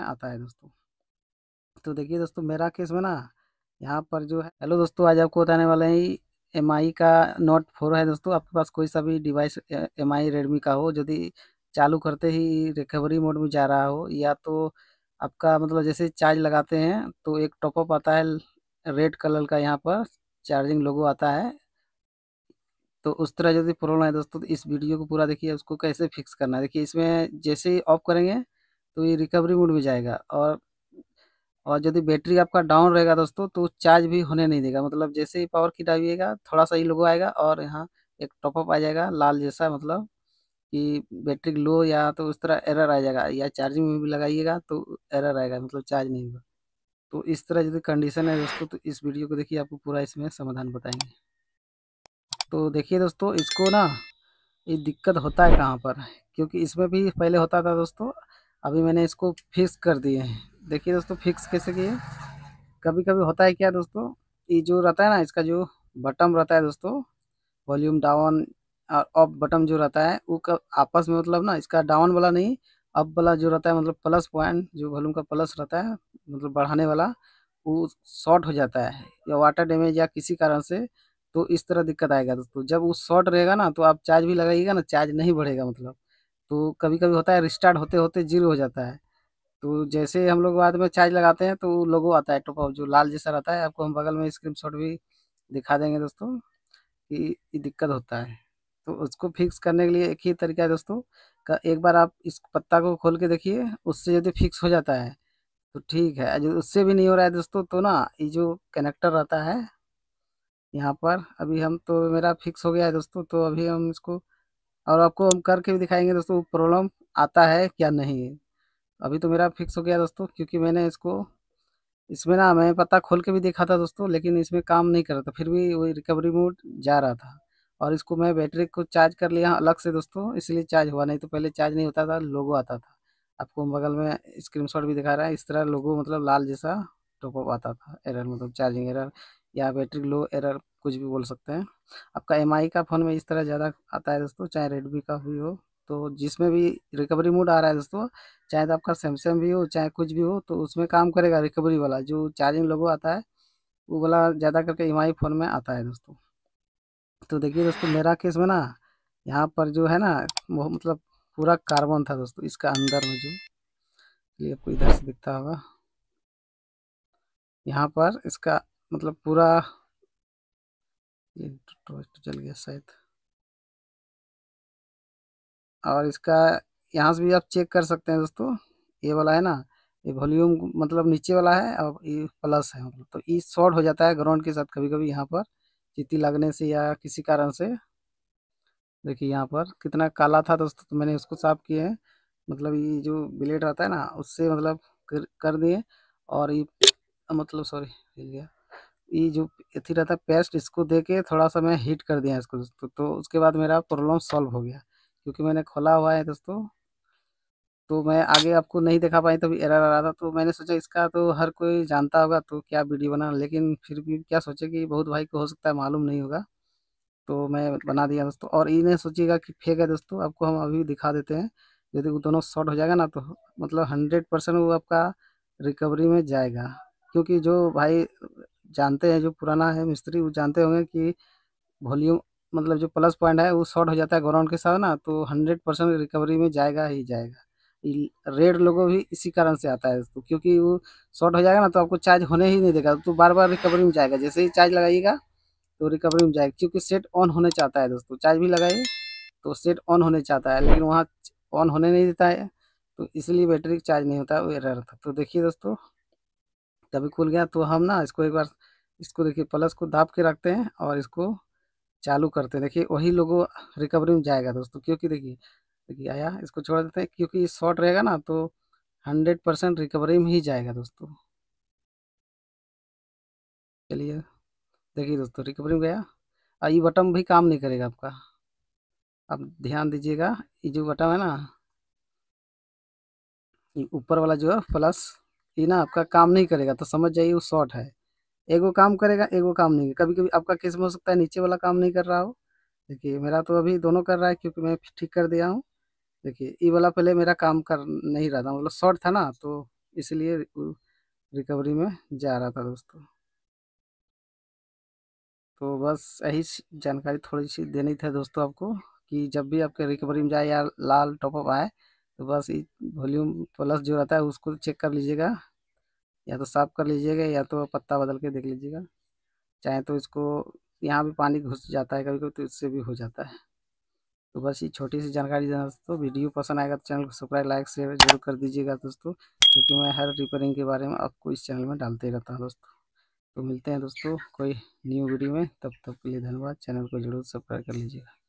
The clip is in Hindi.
में आता है दोस्तों तो देखिए दोस्तों मेरा केस में ना यहाँ पर जो है हेलो दोस्तों आज आपको बताने वाले हैं एम का नोट फोर है दोस्तों आपके पास कोई सा भी डिवाइस एम आई रेडमी का हो यदि चालू करते ही रिकवरी मोड में जा रहा हो या तो आपका मतलब जैसे चार्ज लगाते हैं तो एक टॉपअप आता है रेड कलर का यहाँ पर चार्जिंग लोगो आता है तो उस तरह यदि प्रॉब्लम है दोस्तों तो इस वीडियो को पूरा देखिए उसको कैसे फिक्स करना है देखिए इसमें जैसे ही ऑफ करेंगे तो ये रिकवरी मोड में जाएगा और और यदि बैटरी आपका डाउन रहेगा दोस्तों तो चार्ज भी होने नहीं देगा मतलब जैसे ही पावर की डालिएगा थोड़ा सा ही लोगो आएगा और यहाँ एक टॉपअप आ जाएगा लाल जैसा मतलब कि बैटरी लो या तो उस तरह एरर आ जाएगा या चार्जिंग में भी लगाइएगा तो एरर आएगा मतलब चार्ज नहीं होगा तो इस तरह यदि कंडीशन है दोस्तों तो इस वीडियो को देखिए आपको पूरा इसमें समाधान बताएंगे तो देखिए दोस्तों इसको ना ये दिक्कत होता है कहाँ पर क्योंकि इसमें भी पहले होता था दोस्तों अभी मैंने इसको फिक्स कर दिए हैं देखिए दोस्तों फिक्स कैसे किए कभी कभी होता है क्या दोस्तों ये जो रहता है ना इसका जो बटन रहता है दोस्तों वॉल्यूम डाउन और अप बटन जो रहता है वो कब आपस में मतलब ना इसका डाउन वाला नहीं अप वाला जो रहता है मतलब प्लस पॉइंट जो वॉल्यूम का प्लस रहता है मतलब बढ़ाने वाला वो शॉर्ट हो जाता है या वाटर डैमेज या किसी कारण से तो इस तरह दिक्कत आएगा दोस्तों जब वो शॉर्ट रहेगा ना तो आप चार्ज भी लगाइएगा ना चार्ज नहीं बढ़ेगा मतलब तो कभी कभी होता है रिस्टार्ट होते होते जीरो हो जाता है तो जैसे हम लोग बाद में चार्ज लगाते हैं तो लोगो आता है टॉपअप जो लाल जैसा रहता है आपको हम बगल में शॉट भी दिखा देंगे दोस्तों कि ये दिक्कत होता है तो उसको फिक्स करने के लिए एक ही तरीका है दोस्तों का एक बार आप इस पत्ता को खोल के देखिए उससे यदि फिक्स हो जाता है तो ठीक है जो उससे भी नहीं हो रहा है दोस्तों तो ना ये जो कनेक्टर रहता है यहाँ पर अभी हम तो मेरा फिक्स हो गया है दोस्तों तो अभी हम इसको और आपको हम करके भी दिखाएंगे दोस्तों प्रॉब्लम आता है क्या नहीं अभी तो मेरा फिक्स हो गया दोस्तों क्योंकि मैंने इसको इसमें ना मैं पता खोल के भी देखा था दोस्तों लेकिन इसमें काम नहीं कर रहा था फिर भी वो रिकवरी मोड जा रहा था और इसको मैं बैटरी को चार्ज कर लिया अलग से दोस्तों इसलिए चार्ज हुआ नहीं तो पहले चार्ज नहीं होता था लोगो आता था आपको बगल में स्क्रीनशॉट भी दिखा रहा है इस तरह लोगो मतलब लाल जैसा टॉपअप आता था एरर मतलब चार्जिंग एरर या बैटरी लो एरर कुछ भी बोल सकते हैं आपका एम का फ़ोन में इस तरह ज़्यादा आता है दोस्तों चाहे रेडमी का भी हो तो जिसमें भी रिकवरी मोड आ रहा है दोस्तों चाहे तो आपका सैमसंग भी हो चाहे कुछ भी हो तो उसमें काम करेगा रिकवरी वाला जो चार्जिंग लोगो आता है वो वाला ज़्यादा करके एम फ़ोन में आता है दोस्तों तो देखिए दोस्तों मेरा केस में ना यहाँ पर जो है ना मतलब पूरा कार्बन था दोस्तों इसका अंदर में जो ये आपको इधर से दिखता होगा यहाँ पर इसका मतलब पूरा ये टोस्ट जल गया शायद और इसका यहाँ से भी आप चेक कर सकते हैं दोस्तों ये वाला है ना ये वॉल्यूम मतलब नीचे वाला है और ये प्लस है मतलब तो ये शॉर्ट हो जाता है ग्राउंड के साथ कभी कभी यहाँ पर चीती लगने से या किसी कारण से देखिए यहाँ पर कितना काला था दोस्तों तो मैंने उसको साफ किए हैं मतलब ये जो ब्लेड रहता है ना उससे मतलब कर, कर दिए और ये मतलब सॉरी हिल गया ये जो अथी रहता है पेस्ट इसको दे के थोड़ा सा मैं हीट कर दिया इसको दोस्तों तो उसके बाद मेरा प्रॉब्लम सॉल्व हो गया क्योंकि मैंने खोला हुआ है दोस्तों तो मैं आगे आपको नहीं दिखा पाई तभी एरर आ रहा था तो मैंने सोचा इसका तो हर कोई जानता होगा तो क्या वीडियो बना लेकिन फिर भी क्या सोचे कि बहुत भाई को हो सकता है मालूम नहीं होगा तो मैं बना दिया दोस्तों और इन्हें सोचिएगा कि फेक है दोस्तों आपको हम अभी दिखा देते हैं यदि वो दोनों शॉर्ट हो जाएगा ना तो मतलब हंड्रेड परसेंट वो आपका रिकवरी में जाएगा क्योंकि जो भाई जानते हैं जो पुराना है मिस्त्री वो जानते होंगे कि वॉल्यूम मतलब जो प्लस पॉइंट है वो शॉर्ट हो जाता है ग्राउंड के साथ ना तो हंड्रेड परसेंट रिकवरी में जाएगा ही जाएगा रेड लोगो भी इसी कारण से आता है तो क्योंकि वो शॉर्ट हो जाएगा ना तो आपको चार्ज होने ही नहीं देगा तो बार बार रिकवरी में जाएगा जैसे ही चार्ज लगाइएगा तो रिकवरी में जाएगा क्योंकि सेट ऑन होने चाहता है दोस्तों चार्ज भी लगाइए तो सेट ऑन होने चाहता है लेकिन वहाँ ऑन होने नहीं देता है तो इसलिए बैटरी चार्ज नहीं होता है वो एरर था तो देखिए दोस्तों कभी खुल गया तो हम ना इसको एक बार इसको देखिए प्लस को दाप के रखते हैं और इसको चालू करते हैं देखिए वही लोगो रिकवरी में जाएगा दोस्तों क्योंकि देखिए देखिए आया इसको छोड़ देते हैं क्योंकि शॉर्ट रहेगा ना तो हंड्रेड परसेंट रिकवरी में ही जाएगा दोस्तों चलिए देखिए दोस्तों रिकवरी में गया और ये बटन भी काम नहीं करेगा आपका आप ध्यान दीजिएगा ये जो बटन है ना ये ऊपर वाला जो है प्लस ये ना आपका काम नहीं करेगा तो समझ जाइए वो शॉर्ट है एक वो काम करेगा एगो काम नहीं कभी कभी आपका केस में हो सकता है नीचे वाला काम नहीं कर रहा हो देखिए मेरा तो अभी दोनों कर रहा है क्योंकि मैं ठीक कर दिया हूँ देखिए ई वाला पहले मेरा काम कर नहीं रहा था मतलब शॉर्ट था ना तो इसलिए रिकवरी में जा रहा था दोस्तों तो बस यही जानकारी थोड़ी सी देनी थी दोस्तों आपको कि जब भी आपके रिकवरी में जाए या लाल टॉपअप आए तो बस वॉल्यूम प्लस जो रहता है उसको चेक कर लीजिएगा या तो साफ़ कर लीजिएगा या तो पत्ता बदल के देख लीजिएगा चाहे तो इसको यहाँ भी पानी घुस जाता है कभी कभी तो इससे भी हो जाता है तो बस ये छोटी सी जानकारी देना दोस्तों वीडियो पसंद आएगा तो चैनल को सब्सक्राइब लाइक शेयर जरूर कर दीजिएगा दोस्तों क्योंकि मैं हर रिपेयरिंग के बारे में आपको इस चैनल में डालते रहता हूँ दोस्तों तो मिलते हैं दोस्तों कोई न्यू वीडियो में तब तक के लिए धन्यवाद चैनल को जरूर सब्सक्राइब कर लीजिएगा